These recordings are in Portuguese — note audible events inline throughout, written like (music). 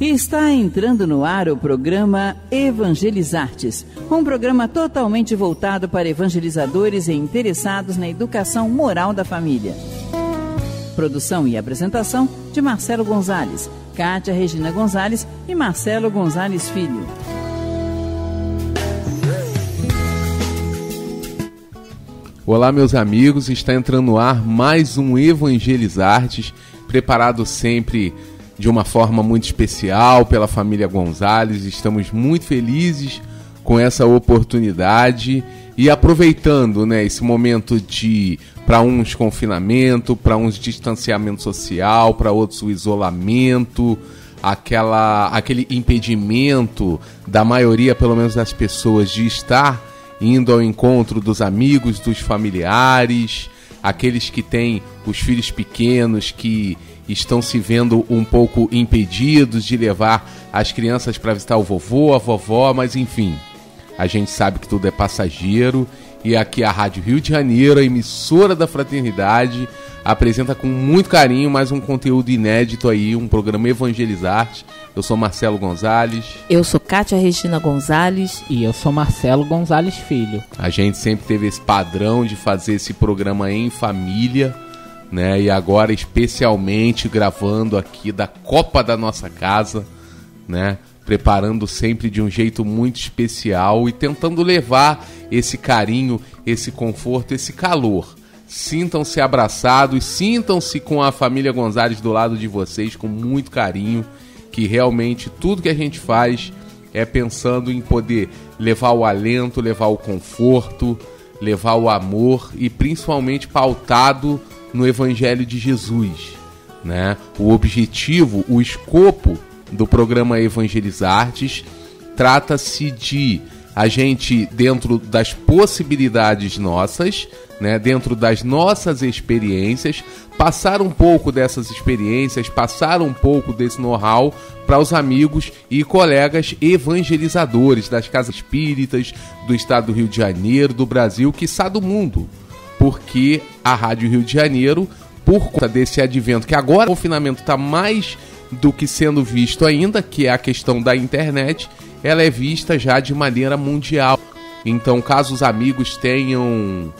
Está entrando no ar o programa Evangelizartes, um programa totalmente voltado para evangelizadores e interessados na educação moral da família. Produção e apresentação de Marcelo Gonzalez, Kátia Regina Gonzalez e Marcelo Gonzalez Filho. Olá, meus amigos, está entrando no ar mais um Evangelizartes, preparado sempre de uma forma muito especial pela família Gonzalez. Estamos muito felizes com essa oportunidade e aproveitando né, esse momento de, para uns, confinamento, para uns, distanciamento social, para outros, o isolamento, aquela, aquele impedimento da maioria, pelo menos das pessoas, de estar indo ao encontro dos amigos, dos familiares, aqueles que têm os filhos pequenos que estão se vendo um pouco impedidos de levar as crianças para visitar o vovô, a vovó, mas enfim, a gente sabe que tudo é passageiro e aqui a Rádio Rio de Janeiro, a emissora da fraternidade, apresenta com muito carinho mais um conteúdo inédito aí, um programa Evangelizarte. Eu sou Marcelo Gonzalez. Eu sou Kátia Regina Gonzalez. E eu sou Marcelo Gonzalez Filho. A gente sempre teve esse padrão de fazer esse programa em família né? E agora especialmente gravando aqui da Copa da nossa casa, né? Preparando sempre de um jeito muito especial e tentando levar esse carinho, esse conforto, esse calor. Sintam-se abraçados, sintam-se com a família Gonzalez do lado de vocês com muito carinho, que realmente tudo que a gente faz é pensando em poder levar o alento, levar o conforto, levar o amor e principalmente pautado no Evangelho de Jesus. Né? O objetivo, o escopo do programa Evangelizartes trata-se de a gente, dentro das possibilidades nossas, né, dentro das nossas experiências, passar um pouco dessas experiências, passar um pouco desse know-how para os amigos e colegas evangelizadores das casas espíritas, do estado do Rio de Janeiro, do Brasil, que do mundo. Porque a Rádio Rio de Janeiro por conta desse advento que agora o confinamento está mais do que sendo visto ainda, que é a questão da internet, ela é vista já de maneira mundial. Então, caso os amigos tenham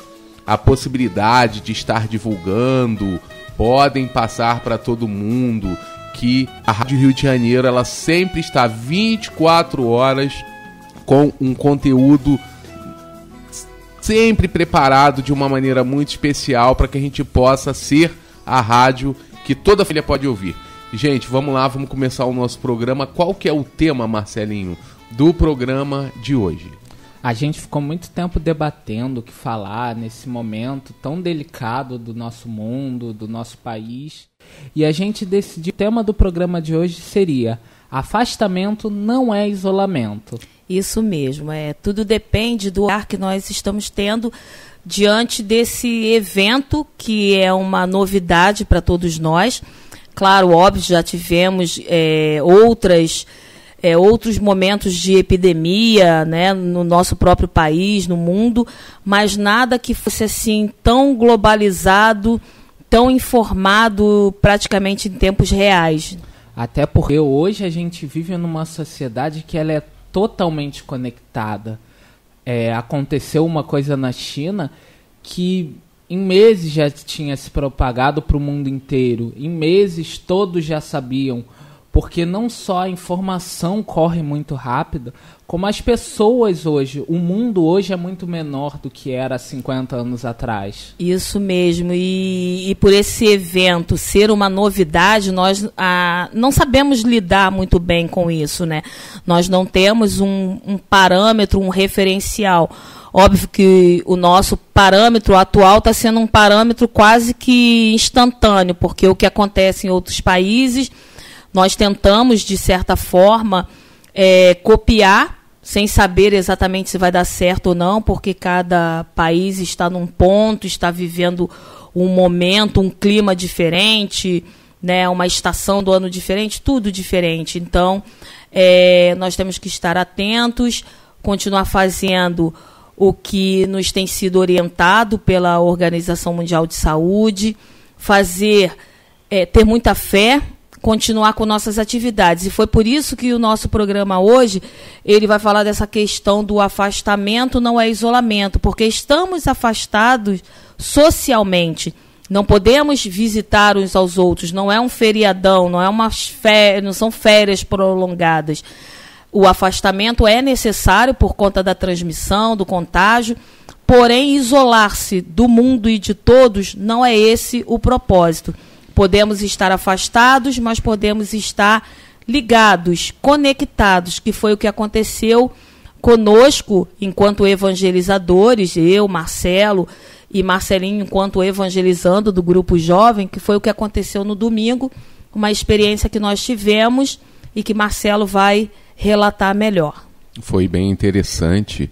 a possibilidade de estar divulgando, podem passar para todo mundo que a Rádio Rio de Janeiro ela sempre está 24 horas com um conteúdo sempre preparado de uma maneira muito especial para que a gente possa ser a rádio que toda a filha pode ouvir. Gente, vamos lá, vamos começar o nosso programa. Qual que é o tema, Marcelinho, do programa de hoje? A gente ficou muito tempo debatendo o que falar nesse momento tão delicado do nosso mundo, do nosso país, e a gente decidiu o tema do programa de hoje seria Afastamento não é isolamento. Isso mesmo, é tudo depende do ar que nós estamos tendo diante desse evento que é uma novidade para todos nós. Claro, óbvio, já tivemos é, outras é, outros momentos de epidemia, né, no nosso próprio país, no mundo, mas nada que fosse assim tão globalizado, tão informado, praticamente em tempos reais. Até porque hoje a gente vive numa sociedade que ela é totalmente conectada. É, aconteceu uma coisa na China que em meses já tinha se propagado para o mundo inteiro. Em meses todos já sabiam porque não só a informação corre muito rápido, como as pessoas hoje, o mundo hoje é muito menor do que era 50 anos atrás. Isso mesmo. E, e por esse evento ser uma novidade, nós ah, não sabemos lidar muito bem com isso, né? Nós não temos um, um parâmetro, um referencial. Óbvio que o nosso parâmetro atual está sendo um parâmetro quase que instantâneo, porque o que acontece em outros países nós tentamos, de certa forma, é, copiar, sem saber exatamente se vai dar certo ou não, porque cada país está num ponto, está vivendo um momento, um clima diferente, né, uma estação do ano diferente, tudo diferente. Então, é, nós temos que estar atentos, continuar fazendo o que nos tem sido orientado pela Organização Mundial de Saúde, fazer é, ter muita fé continuar com nossas atividades. E foi por isso que o nosso programa hoje, ele vai falar dessa questão do afastamento não é isolamento, porque estamos afastados socialmente. Não podemos visitar uns aos outros, não é um feriadão, não é uma férias, não são férias prolongadas. O afastamento é necessário por conta da transmissão, do contágio, porém isolar-se do mundo e de todos não é esse o propósito. Podemos estar afastados, mas podemos estar ligados, conectados, que foi o que aconteceu conosco enquanto evangelizadores, eu, Marcelo e Marcelinho enquanto evangelizando do grupo jovem, que foi o que aconteceu no domingo, uma experiência que nós tivemos e que Marcelo vai relatar melhor. Foi bem interessante.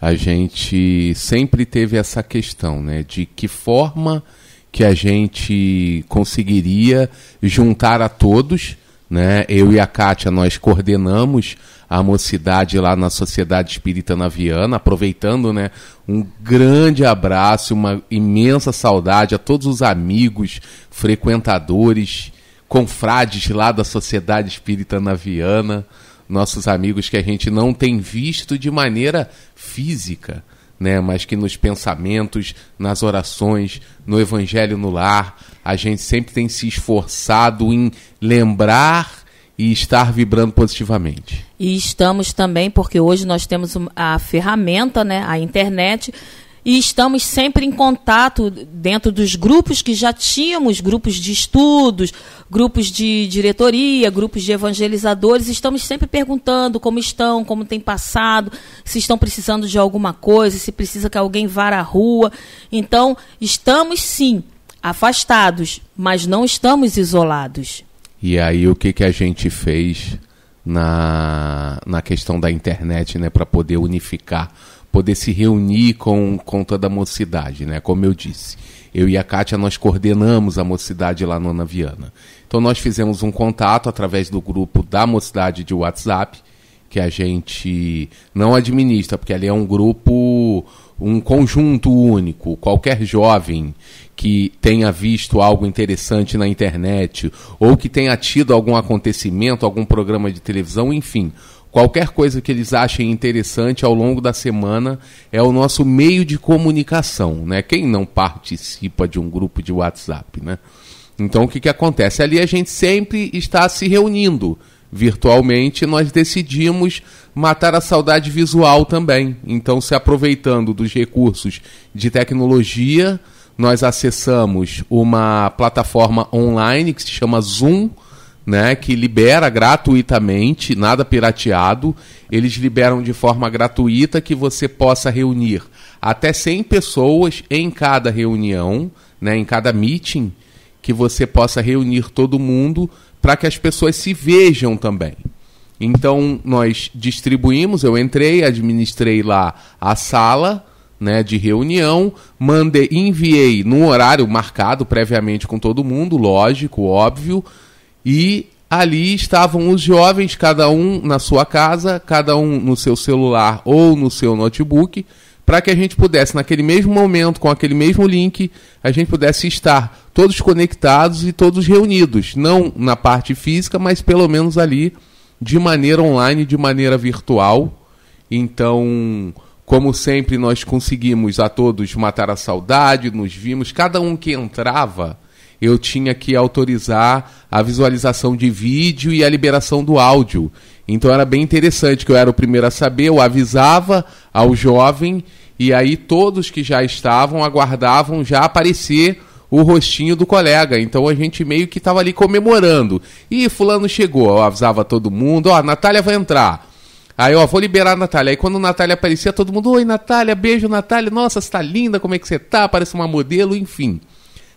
A gente sempre teve essa questão, né, de que forma que a gente conseguiria juntar a todos. Né? Eu e a Kátia, nós coordenamos a mocidade lá na Sociedade Espírita na Viana, aproveitando, né, um grande abraço, uma imensa saudade a todos os amigos, frequentadores, confrades lá da Sociedade Espírita na Viana, nossos amigos que a gente não tem visto de maneira física, né? Mas que nos pensamentos, nas orações, no Evangelho no lar, a gente sempre tem se esforçado em lembrar e estar vibrando positivamente. E estamos também, porque hoje nós temos a ferramenta, né, a internet, e estamos sempre em contato dentro dos grupos que já tínhamos grupos de estudos, grupos de diretoria, grupos de evangelizadores estamos sempre perguntando como estão, como tem passado, se estão precisando de alguma coisa, se precisa que alguém vá à rua. Então, estamos sim afastados, mas não estamos isolados. E aí, o que, que a gente fez na, na questão da internet né, para poder unificar? poder se reunir com, com toda a mocidade, né? Como eu disse. Eu e a Kátia, nós coordenamos a mocidade lá no Naviana. Viana. Então nós fizemos um contato através do grupo da mocidade de WhatsApp, que a gente não administra, porque ali é um grupo, um conjunto único. Qualquer jovem que tenha visto algo interessante na internet, ou que tenha tido algum acontecimento, algum programa de televisão, enfim, Qualquer coisa que eles achem interessante ao longo da semana é o nosso meio de comunicação, né? Quem não participa de um grupo de WhatsApp, né? Então o que, que acontece? Ali a gente sempre está se reunindo virtualmente, nós decidimos matar a saudade visual também. Então, se aproveitando dos recursos de tecnologia, nós acessamos uma plataforma online que se chama Zoom, né, que libera gratuitamente, nada pirateado. Eles liberam de forma gratuita que você possa reunir até 100 pessoas em cada reunião, né, em cada meeting, que você possa reunir todo mundo para que as pessoas se vejam também. Então, nós distribuímos, eu entrei, administrei lá a sala, né, de reunião, mandei, enviei no horário marcado previamente com todo mundo, lógico, óbvio, e ali estavam os jovens, cada um na sua casa, cada um no seu celular ou no seu notebook, para que a gente pudesse, naquele mesmo momento, com aquele mesmo link, a gente pudesse estar todos conectados e todos reunidos, não na parte física, mas pelo menos ali de maneira online, de maneira virtual. Então, como sempre, nós conseguimos a todos matar a saudade, nos vimos, cada um que entrava eu tinha que autorizar a visualização de vídeo e a liberação do áudio. Então era bem interessante que eu era o primeiro a saber, eu avisava ao jovem e aí todos que já estavam aguardavam já aparecer o rostinho do colega. Então a gente meio que estava ali comemorando. E fulano chegou, eu avisava todo mundo, ó, oh, Natália vai entrar. Aí, ó, vou liberar a Natália. Aí quando a Natália aparecia, todo mundo, oi Natália, beijo Natália, nossa, você tá linda, como é que você tá? Parece uma modelo, enfim.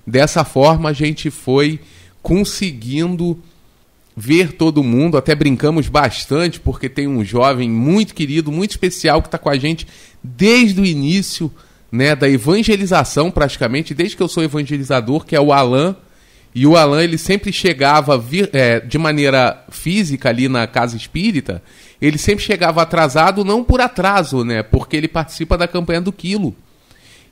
Dessa forma, a gente foi conseguindo ver todo mundo, até brincamos bastante, porque tem um jovem muito querido, muito especial, que está com a gente desde o início né, da evangelização, praticamente, desde que eu sou evangelizador, que é o Alan. E o Alan, ele sempre chegava é, de maneira física ali na casa espírita, ele sempre chegava atrasado, não por atraso, né? Porque ele participa da campanha do quilo.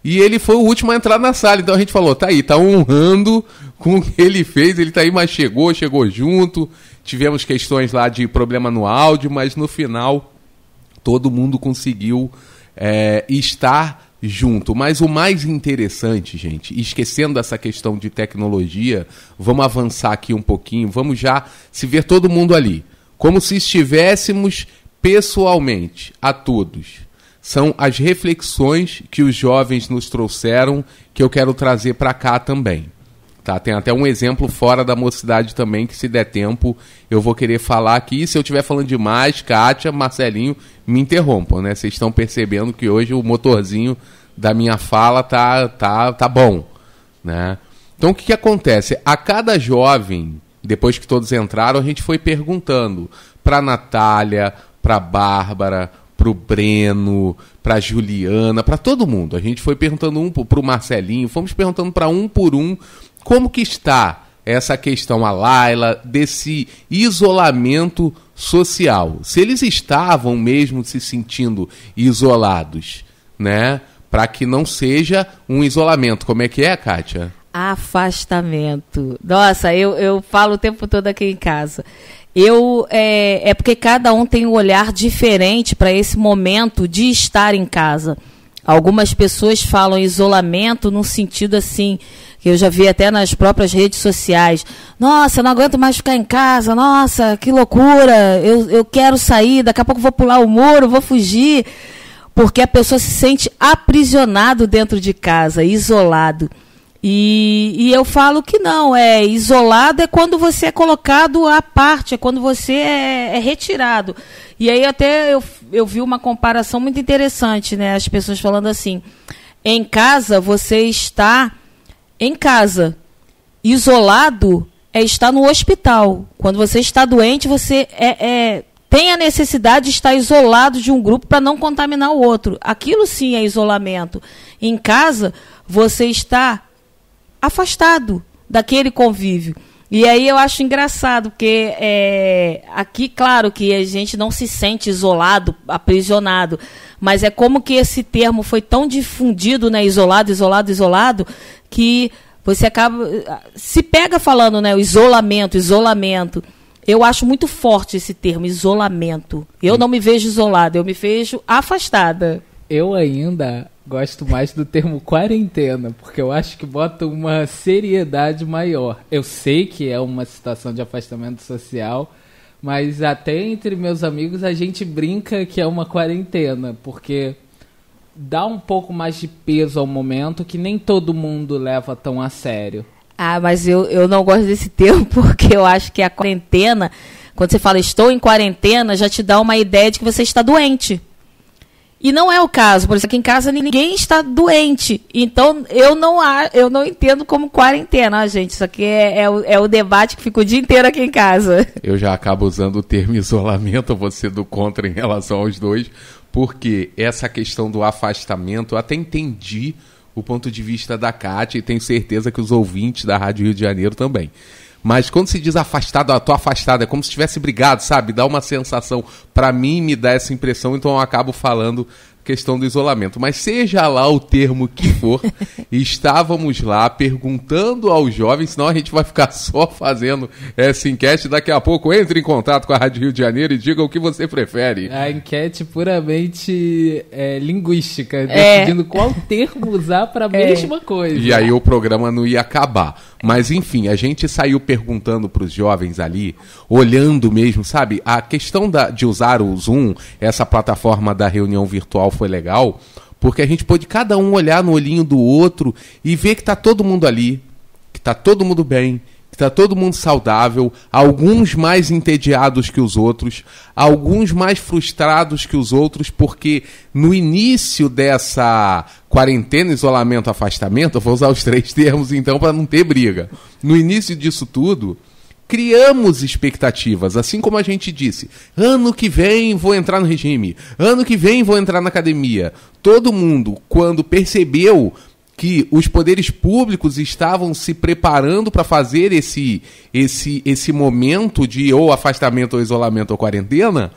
E ele foi o último a entrar na sala. Então a gente falou, tá aí, tá honrando com o que ele fez. Ele tá aí, mas chegou, chegou junto. Tivemos questões lá de problema no áudio, mas no final todo mundo conseguiu é, estar junto. Mas o mais interessante, gente, esquecendo essa questão de tecnologia, vamos avançar aqui um pouquinho, vamos já se ver todo mundo ali. Como se estivéssemos pessoalmente a todos são as reflexões que os jovens nos trouxeram que eu quero trazer para cá também. Tá, tem até um exemplo fora da mocidade também, que se der tempo eu vou querer falar aqui. se eu estiver falando demais, Kátia, Marcelinho, me interrompam, né? Vocês estão percebendo que hoje o motorzinho da minha fala tá, tá, tá bom, né? Então o que, que acontece? A cada jovem, depois que todos entraram, a gente foi perguntando para Natália, para Bárbara, pro Breno, pra Juliana, para todo mundo. A gente foi perguntando um pro Marcelinho, fomos perguntando para um por um como que está essa questão a Laila desse isolamento social. Se eles estavam mesmo se sentindo isolados, né? Para que não seja um isolamento. Como é que é, Kátia? Afastamento. Nossa, eu, eu falo o tempo todo aqui em casa. Eu é, é porque cada um tem um olhar diferente para esse momento de estar em casa. Algumas pessoas falam isolamento num sentido assim, que eu já vi até nas próprias redes sociais. Nossa, não aguento mais ficar em casa, nossa, que loucura, eu, eu quero sair, daqui a pouco vou pular o muro, vou fugir. Porque a pessoa se sente aprisionado dentro de casa, isolado. E, e, eu falo que não, é isolado é quando você é colocado à parte, é quando você é, é, retirado. E aí até eu, eu vi uma comparação muito interessante, né? As pessoas falando assim, em casa você está em casa, isolado é estar no hospital. Quando você está doente, você é, é tem a necessidade de estar isolado de um grupo para não contaminar o outro. Aquilo sim é isolamento. Em casa, você está afastado daquele convívio. E aí eu acho engraçado, porque é, aqui, claro que a gente não se sente isolado, aprisionado, mas é como que esse termo foi tão difundido, né? Isolado, isolado, isolado, que você acaba. se pega falando, né? O isolamento, isolamento. Eu acho muito forte esse termo, isolamento. Eu não me vejo isolada, eu me vejo afastada eu ainda gosto mais do termo quarentena, porque eu acho que bota uma seriedade maior. Eu sei que é uma situação de afastamento social, mas até entre meus amigos a gente brinca que é uma quarentena, porque dá um pouco mais de peso ao momento que nem todo mundo leva tão a sério. Ah, mas eu, eu não gosto desse termo (laughs) porque eu acho que a quarentena, quando você fala estou em quarentena, já te dá uma ideia de que você está doente. E não é o caso, por isso aqui em casa ninguém está doente. Então eu não, eu não entendo como quarentena, ah, gente. Isso aqui é, é, o, é o debate que fica o dia inteiro aqui em casa. Eu já acabo usando o termo isolamento, você do contra em relação aos dois, porque essa questão do afastamento, eu até entendi o ponto de vista da Kátia e tenho certeza que os ouvintes da Rádio Rio de Janeiro também. Mas quando se diz afastado, a ah, tô afastado, é como se tivesse brigado, sabe? Dá uma sensação. para mim, me dá essa impressão, então eu acabo falando questão do isolamento. Mas seja lá o termo que for, (laughs) estávamos lá perguntando aos jovens, senão a gente vai ficar só fazendo essa enquete. Daqui a pouco entre em contato com a Rádio Rio de Janeiro e diga o que você prefere. A enquete puramente é, linguística, é. decidindo qual termo usar para a (laughs) é. mesma coisa. E aí o programa não ia acabar. Mas enfim, a gente saiu perguntando para os jovens ali, olhando mesmo, sabe? A questão da, de usar o Zoom, essa plataforma da reunião virtual foi legal, porque a gente pôde cada um olhar no olhinho do outro e ver que tá todo mundo ali, que tá todo mundo bem, que tá todo mundo saudável, alguns mais entediados que os outros, alguns mais frustrados que os outros, porque no início dessa quarentena, isolamento, afastamento, eu vou usar os três termos então para não ter briga. No início disso tudo, criamos expectativas, assim como a gente disse, ano que vem vou entrar no regime, ano que vem vou entrar na academia. Todo mundo, quando percebeu que os poderes públicos estavam se preparando para fazer esse, esse, esse momento de ou afastamento ou isolamento ou quarentena,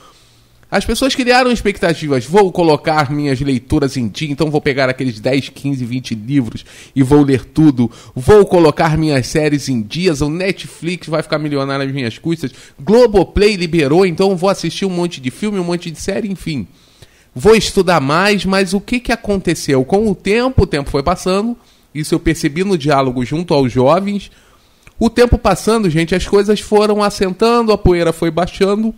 as pessoas criaram expectativas. Vou colocar minhas leituras em dia, então vou pegar aqueles 10, 15, 20 livros e vou ler tudo. Vou colocar minhas séries em dias. O Netflix vai ficar milionário nas minhas custas. Globoplay liberou, então vou assistir um monte de filme, um monte de série, enfim. Vou estudar mais, mas o que, que aconteceu? Com o tempo, o tempo foi passando. Isso eu percebi no diálogo junto aos jovens. O tempo passando, gente, as coisas foram assentando, a poeira foi baixando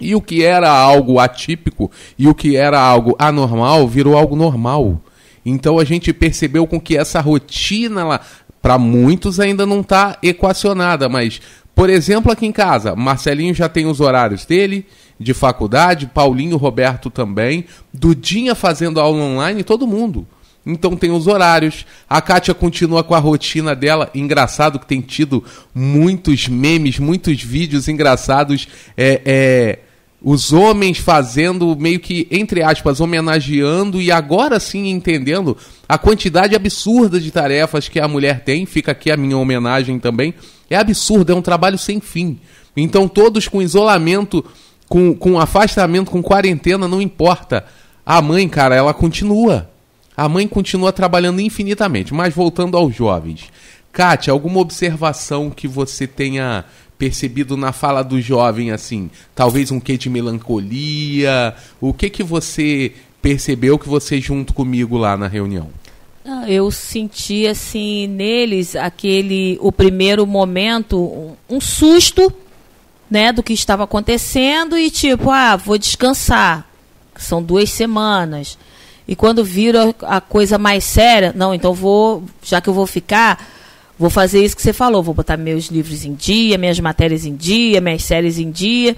e o que era algo atípico e o que era algo anormal virou algo normal. Então a gente percebeu com que essa rotina lá, para muitos ainda não está equacionada, mas por exemplo, aqui em casa, Marcelinho já tem os horários dele, de faculdade, Paulinho, Roberto também, Dudinha fazendo aula online, todo mundo. Então tem os horários. A Kátia continua com a rotina dela. Engraçado que tem tido muitos memes, muitos vídeos engraçados. É, é os homens fazendo meio que, entre aspas, homenageando e agora sim entendendo a quantidade absurda de tarefas que a mulher tem. Fica aqui a minha homenagem também. É absurdo, é um trabalho sem fim. Então, todos com isolamento, com, com afastamento, com quarentena, não importa. A mãe, cara, ela continua. A mãe continua trabalhando infinitamente. Mas voltando aos jovens. Kátia, alguma observação que você tenha percebido na fala do jovem, assim? Talvez um quê de melancolia? O que que você percebeu que você junto comigo lá na reunião? Ah, eu senti assim neles aquele o primeiro momento um susto, né, do que estava acontecendo e tipo, ah, vou descansar. São duas semanas. E quando viram a coisa mais séria, não, então vou, já que eu vou ficar, Vou fazer isso que você falou, vou botar meus livros em dia, minhas matérias em dia, minhas séries em dia.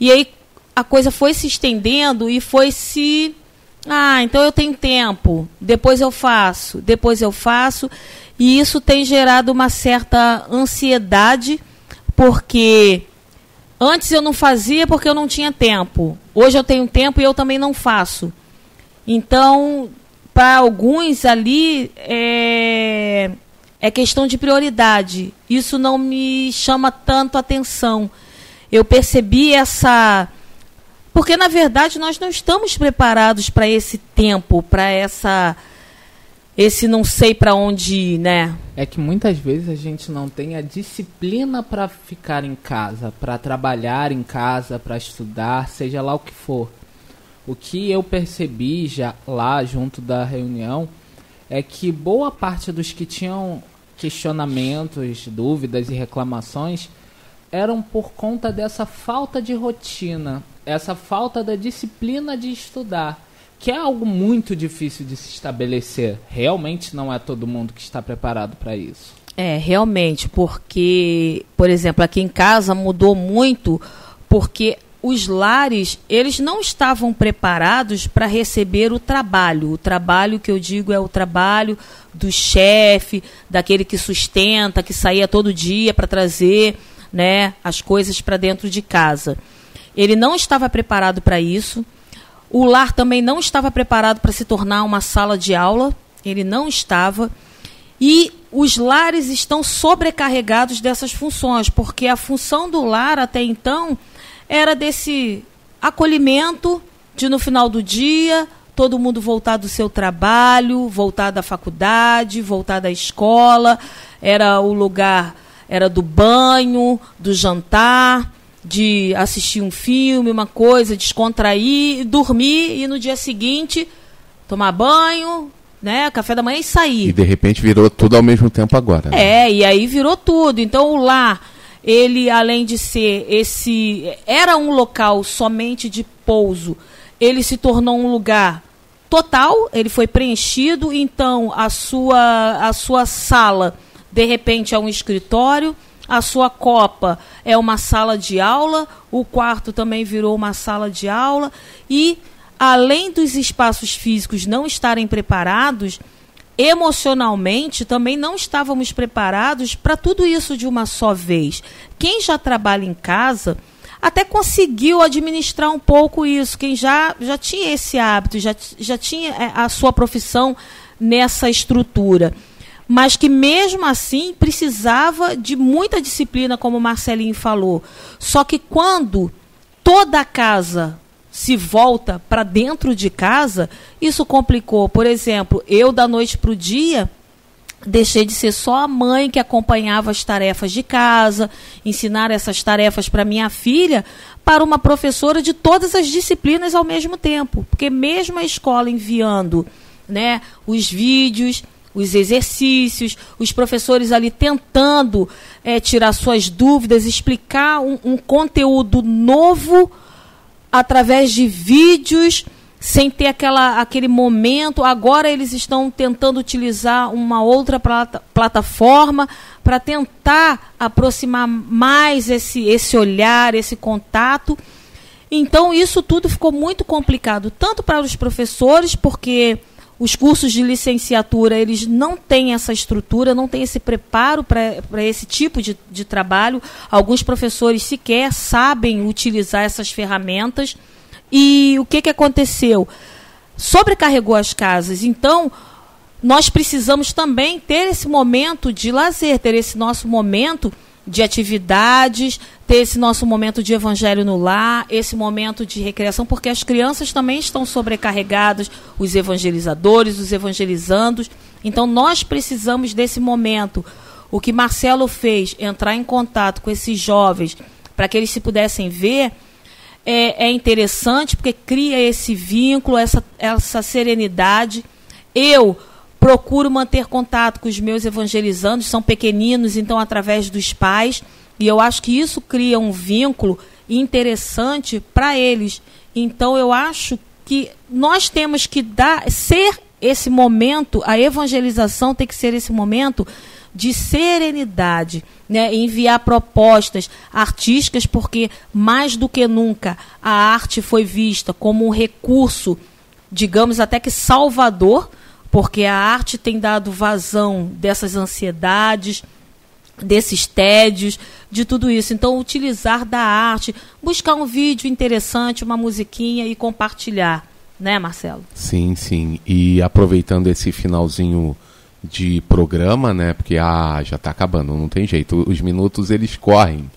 E aí a coisa foi se estendendo e foi se. Ah, então eu tenho tempo, depois eu faço, depois eu faço. E isso tem gerado uma certa ansiedade, porque antes eu não fazia porque eu não tinha tempo. Hoje eu tenho tempo e eu também não faço. Então, para alguns ali, é, é questão de prioridade. Isso não me chama tanto atenção. Eu percebi essa. Porque, na verdade, nós não estamos preparados para esse tempo, para essa. Esse não sei para onde ir, né? É que muitas vezes a gente não tem a disciplina para ficar em casa, para trabalhar em casa, para estudar, seja lá o que for. O que eu percebi já lá junto da reunião é que boa parte dos que tinham questionamentos, dúvidas e reclamações eram por conta dessa falta de rotina, essa falta da disciplina de estudar, que é algo muito difícil de se estabelecer. Realmente não é todo mundo que está preparado para isso. É, realmente, porque, por exemplo, aqui em casa mudou muito porque os lares eles não estavam preparados para receber o trabalho. O trabalho que eu digo é o trabalho do chefe, daquele que sustenta, que saía todo dia para trazer né, as coisas para dentro de casa. Ele não estava preparado para isso. O lar também não estava preparado para se tornar uma sala de aula. Ele não estava. E os lares estão sobrecarregados dessas funções, porque a função do lar até então era desse acolhimento de no final do dia todo mundo voltar do seu trabalho, voltar da faculdade, voltar da escola, era o lugar era do banho, do jantar, de assistir um filme, uma coisa, descontrair, dormir e no dia seguinte tomar banho, né, café da manhã e sair. E de repente virou tudo ao mesmo tempo agora. Né? É, e aí virou tudo. Então lá ele, além de ser esse. Era um local somente de pouso, ele se tornou um lugar total, ele foi preenchido, então a sua, a sua sala, de repente, é um escritório. A sua copa é uma sala de aula, o quarto também virou uma sala de aula, e além dos espaços físicos não estarem preparados, emocionalmente também não estávamos preparados para tudo isso de uma só vez. Quem já trabalha em casa até conseguiu administrar um pouco isso. Quem já, já tinha esse hábito, já, já tinha é, a sua profissão nessa estrutura. Mas que mesmo assim precisava de muita disciplina, como o Marcelinho falou. Só que quando toda a casa se volta para dentro de casa, isso complicou. Por exemplo, eu da noite para o dia deixei de ser só a mãe que acompanhava as tarefas de casa, ensinar essas tarefas para minha filha, para uma professora de todas as disciplinas ao mesmo tempo, porque mesmo a escola enviando, né, os vídeos, os exercícios, os professores ali tentando é, tirar suas dúvidas, explicar um, um conteúdo novo através de vídeos, sem ter aquela, aquele momento. Agora eles estão tentando utilizar uma outra plata, plataforma para tentar aproximar mais esse, esse olhar, esse contato. Então, isso tudo ficou muito complicado, tanto para os professores, porque os cursos de licenciatura, eles não têm essa estrutura, não têm esse preparo para esse tipo de, de trabalho. Alguns professores sequer sabem utilizar essas ferramentas. E o que, que aconteceu? Sobrecarregou as casas. Então, nós precisamos também ter esse momento de lazer, ter esse nosso momento de atividades, ter esse nosso momento de evangelho no lar, esse momento de recreação, porque as crianças também estão sobrecarregadas, os evangelizadores, os evangelizandos. Então nós precisamos desse momento. O que Marcelo fez, entrar em contato com esses jovens para que eles se pudessem ver, é, é interessante porque cria esse vínculo, essa, essa serenidade. Eu Procuro manter contato com os meus evangelizandos, são pequeninos, então através dos pais. E eu acho que isso cria um vínculo interessante para eles. Então eu acho que nós temos que dar, ser esse momento, a evangelização tem que ser esse momento de serenidade, né? enviar propostas artísticas, porque mais do que nunca a arte foi vista como um recurso, digamos até que salvador, porque a arte tem dado vazão dessas ansiedades, desses tédios, de tudo isso. Então, utilizar da arte, buscar um vídeo interessante, uma musiquinha e compartilhar, né, Marcelo? Sim, sim. E aproveitando esse finalzinho de programa, né? Porque ah, já está acabando, não tem jeito. Os minutos eles correm.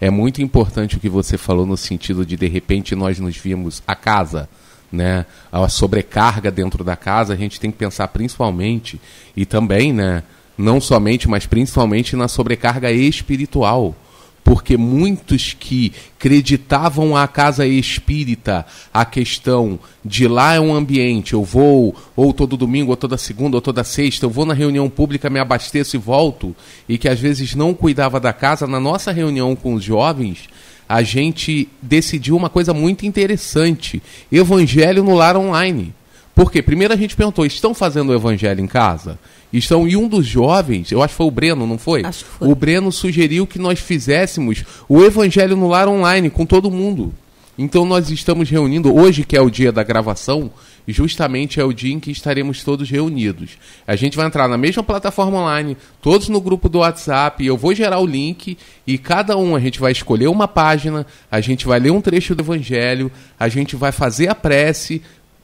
É muito importante o que você falou no sentido de de repente nós nos vimos a casa né, a sobrecarga dentro da casa, a gente tem que pensar principalmente e também, né, não somente, mas principalmente na sobrecarga espiritual. Porque muitos que acreditavam a casa espírita a questão de lá é um ambiente, eu vou ou todo domingo, ou toda segunda, ou toda sexta, eu vou na reunião pública, me abasteço e volto, e que às vezes não cuidava da casa, na nossa reunião com os jovens, a gente decidiu uma coisa muito interessante: Evangelho no Lar Online. Porque primeiro a gente perguntou, estão fazendo o evangelho em casa? Estão e um dos jovens, eu acho que foi o Breno, não foi? Acho que foi. O Breno sugeriu que nós fizéssemos o evangelho no lar online com todo mundo. Então nós estamos reunindo hoje que é o dia da gravação, justamente é o dia em que estaremos todos reunidos. A gente vai entrar na mesma plataforma online, todos no grupo do WhatsApp, eu vou gerar o link e cada um a gente vai escolher uma página, a gente vai ler um trecho do Evangelho, a gente vai fazer a prece,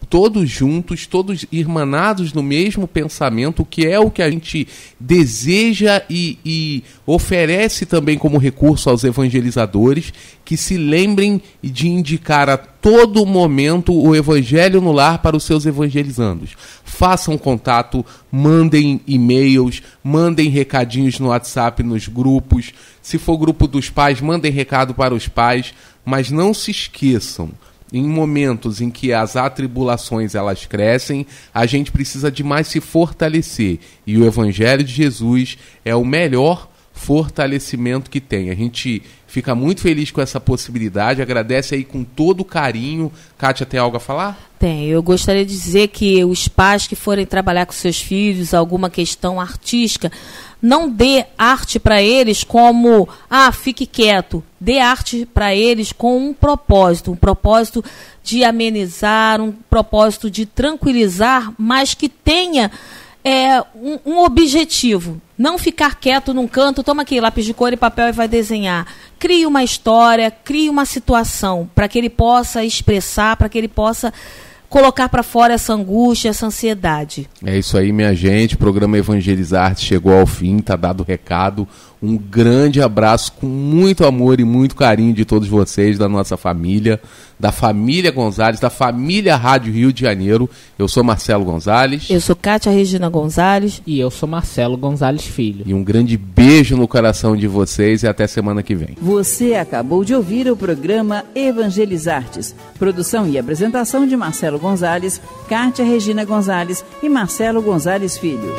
todos juntos, todos irmanados no mesmo pensamento, que é o que a gente deseja e, e, oferece também como recurso aos evangelizadores, que se lembrem de indicar a todo momento o evangelho no lar para os seus evangelizandos. Façam contato, mandem e-mails, mandem recadinhos no WhatsApp, nos grupos. Se for grupo dos pais, mandem recado para os pais, mas não se esqueçam em momentos em que as atribulações elas crescem, a gente precisa de mais se fortalecer. E o Evangelho de Jesus é o melhor fortalecimento que tem. A gente fica muito feliz com essa possibilidade, agradece aí com todo carinho. Kátia, tem algo a falar? Tem. Eu gostaria de dizer que os pais que forem trabalhar com seus filhos alguma questão artística, não dê arte para eles como, ah, fique quieto. Dê arte para eles com um propósito, um propósito de amenizar, um propósito de tranquilizar, mas que tenha é, um, um, objetivo. Não ficar quieto num canto, toma aqui lápis de cor e papel e vai desenhar. Crie uma história, crie uma situação para que ele possa expressar, para que ele possa colocar para fora essa angústia, essa ansiedade. É isso aí, minha gente. O programa Evangelizar chegou ao fim, tá dado o recado. Um grande abraço com muito amor e muito carinho de todos vocês, da nossa família, da família Gonzalez, da família Rádio Rio de Janeiro. Eu sou Marcelo Gonzalez. Eu sou Kátia Regina Gonzalez. E eu sou Marcelo Gonzalez Filho. E um grande beijo no coração de vocês e até semana que vem. Você acabou de ouvir o programa Evangelizartes. Produção e apresentação de Marcelo Gonzalez, Kátia Regina Gonzalez e Marcelo Gonzalez Filho.